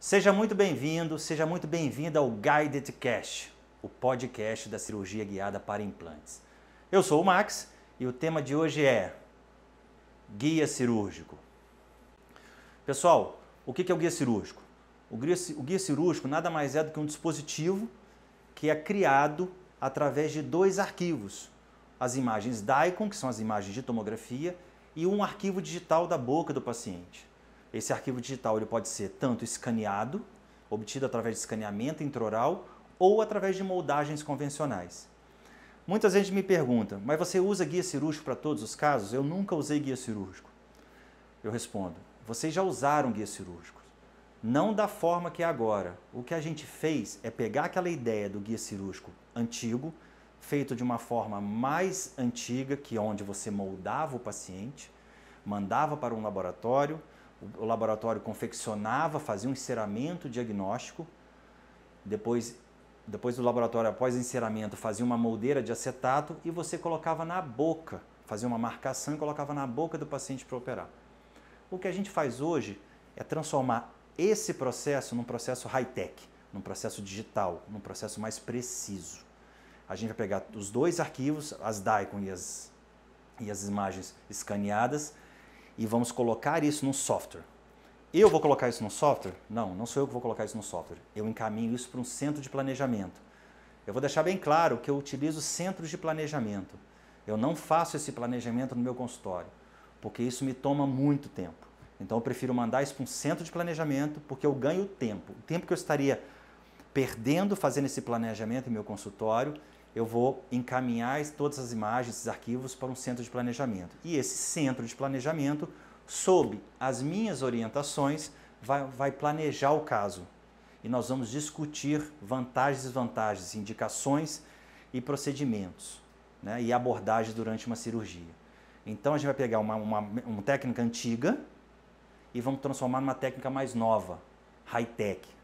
Seja muito bem-vindo, seja muito bem-vinda ao Guided Cash, o podcast da cirurgia guiada para implantes. Eu sou o Max e o tema de hoje é Guia Cirúrgico. Pessoal, o que é o guia cirúrgico? O guia, o guia cirúrgico nada mais é do que um dispositivo que é criado através de dois arquivos: as imagens DICOM, que são as imagens de tomografia, e um arquivo digital da boca do paciente. Esse arquivo digital ele pode ser tanto escaneado, obtido através de escaneamento intraoral, ou através de moldagens convencionais. Muita gente me pergunta, mas você usa guia cirúrgico para todos os casos? Eu nunca usei guia cirúrgico. Eu respondo, vocês já usaram guia cirúrgico. Não da forma que é agora. O que a gente fez é pegar aquela ideia do guia cirúrgico antigo, feito de uma forma mais antiga, que onde você moldava o paciente, mandava para um laboratório, o laboratório confeccionava, fazia um enceramento diagnóstico, depois, depois do laboratório, após o enceramento, fazia uma moldeira de acetato e você colocava na boca, fazia uma marcação e colocava na boca do paciente para operar. O que a gente faz hoje é transformar esse processo num processo high-tech, num processo digital, num processo mais preciso. A gente vai pegar os dois arquivos, as DICOM e as, e as imagens escaneadas, e vamos colocar isso num software. Eu vou colocar isso no software? Não, não sou eu que vou colocar isso no software. Eu encaminho isso para um centro de planejamento. Eu vou deixar bem claro que eu utilizo centros de planejamento. Eu não faço esse planejamento no meu consultório, porque isso me toma muito tempo. Então eu prefiro mandar isso para um centro de planejamento, porque eu ganho tempo. O tempo que eu estaria perdendo fazendo esse planejamento em meu consultório, eu vou encaminhar todas as imagens, esses arquivos para um centro de planejamento. E esse centro de planejamento, sob as minhas orientações, vai, vai planejar o caso. E nós vamos discutir vantagens e desvantagens, indicações e procedimentos, né? e abordagem durante uma cirurgia. Então a gente vai pegar uma, uma, uma técnica antiga e vamos transformar numa técnica mais nova, high-tech